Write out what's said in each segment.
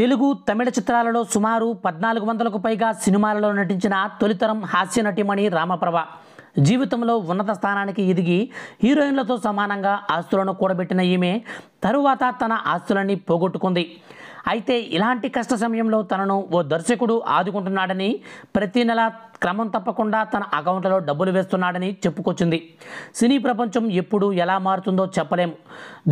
తెలుగు తమిళ చిత్రాలలో సుమారు పద్నాలుగు వందలకు పైగా సినిమాలలో నటించిన తొలితరం హాస్య నటిమణి రామప్రభ జీవితంలో ఉన్నత స్థానానికి ఎదిగి హీరోయిన్లతో సమానంగా ఆస్తులను కూడబెట్టిన ఈమె తరువాత తన ఆస్తులన్నీ పోగొట్టుకుంది అయితే ఇలాంటి కష్ట సమయంలో తనను ఓ దర్శకుడు ఆదుకుంటున్నాడని ప్రతి నెల క్రమం తప్పకుండా తన అకౌంట్లో డబ్బులు వేస్తున్నాడని చెప్పుకొచ్చింది సినీ ప్రపంచం ఎప్పుడు ఎలా మారుతుందో చెప్పలేము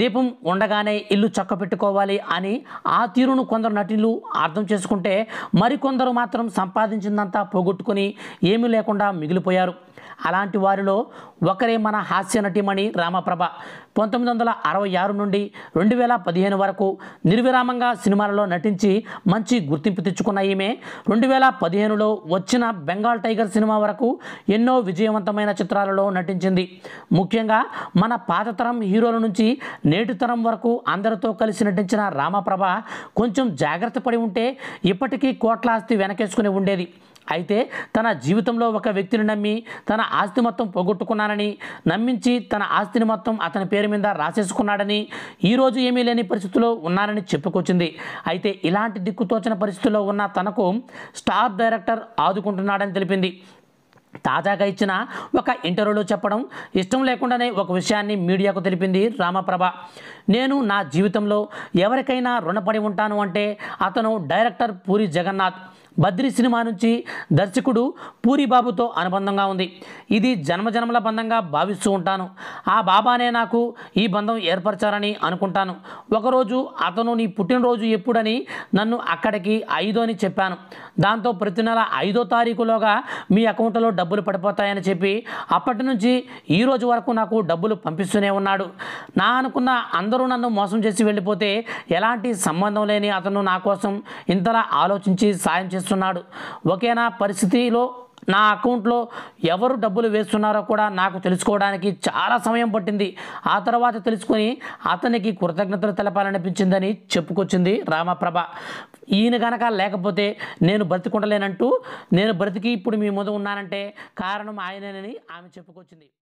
దీపం ఉండగానే ఇల్లు పెట్టుకోవాలి అని ఆ తీరును కొందరు నటులు అర్థం చేసుకుంటే మరికొందరు మాత్రం సంపాదించిందంతా పోగొట్టుకుని ఏమీ లేకుండా మిగిలిపోయారు అలాంటి వారిలో ఒకరే మన హాస్య నటిమణి రామప్రభ పంతొమ్మిది వందల అరవై ఆరు నుండి రెండు వేల పదిహేను వరకు నిర్విరామంగా సినిమా సినిమాలలో నటించి మంచి గుర్తింపు తెచ్చుకున్న ఈమె రెండు వేల పదిహేనులో వచ్చిన బెంగాల్ టైగర్ సినిమా వరకు ఎన్నో విజయవంతమైన చిత్రాలలో నటించింది ముఖ్యంగా మన పాతతరం హీరోల నుంచి నేటితరం వరకు అందరితో కలిసి నటించిన రామప్రభ కొంచెం జాగ్రత్త పడి ఉంటే ఇప్పటికీ కోట్లాస్తి వెనకేసుకుని ఉండేది అయితే తన జీవితంలో ఒక వ్యక్తిని నమ్మి తన ఆస్తి మొత్తం పోగొట్టుకున్నానని నమ్మించి తన ఆస్తిని మొత్తం అతని పేరు మీద రాసేసుకున్నాడని ఈరోజు ఏమీ లేని పరిస్థితిలో ఉన్నానని చెప్పుకొచ్చింది అయితే ఇలాంటి దిక్కుతోచిన పరిస్థితిలో ఉన్న తనకు స్టార్ డైరెక్టర్ ఆదుకుంటున్నాడని తెలిపింది తాజాగా ఇచ్చిన ఒక ఇంటర్వ్యూలో చెప్పడం ఇష్టం లేకుండానే ఒక విషయాన్ని మీడియాకు తెలిపింది రామప్రభ నేను నా జీవితంలో ఎవరికైనా రుణపడి ఉంటాను అంటే అతను డైరెక్టర్ పూరి జగన్నాథ్ బద్రి సినిమా నుంచి దర్శకుడు పూరి బాబుతో అనుబంధంగా ఉంది ఇది జన్మజన్మల బంధంగా భావిస్తూ ఉంటాను ఆ బాబానే నాకు ఈ బంధం ఏర్పరచాలని అనుకుంటాను ఒకరోజు అతను నీ పుట్టినరోజు ఎప్పుడని నన్ను అక్కడికి ఐదో అని చెప్పాను దాంతో ప్రతి నెల ఐదో తారీఖులోగా మీ అకౌంట్లో డబ్బులు పడిపోతాయని చెప్పి అప్పటి నుంచి ఈ రోజు వరకు నాకు డబ్బులు పంపిస్తూనే ఉన్నాడు నా అనుకున్న అందరూ నన్ను మోసం చేసి వెళ్ళిపోతే ఎలాంటి సంబంధం లేని అతను నా కోసం ఇంతలా ఆలోచించి సాయం చేస్తాను ప్రశ్నిస్తున్నాడు ఒకేనా పరిస్థితిలో నా అకౌంట్లో ఎవరు డబ్బులు వేస్తున్నారో కూడా నాకు తెలుసుకోవడానికి చాలా సమయం పట్టింది ఆ తర్వాత తెలుసుకొని అతనికి కృతజ్ఞతలు తెలపాలనిపించిందని చెప్పుకొచ్చింది రామప్రభ ఈయన కనుక లేకపోతే నేను బ్రతికుండలేనంటూ నేను బ్రతికి ఇప్పుడు మీ ముందు ఉన్నానంటే కారణం ఆయనేనని ఆమె చెప్పుకొచ్చింది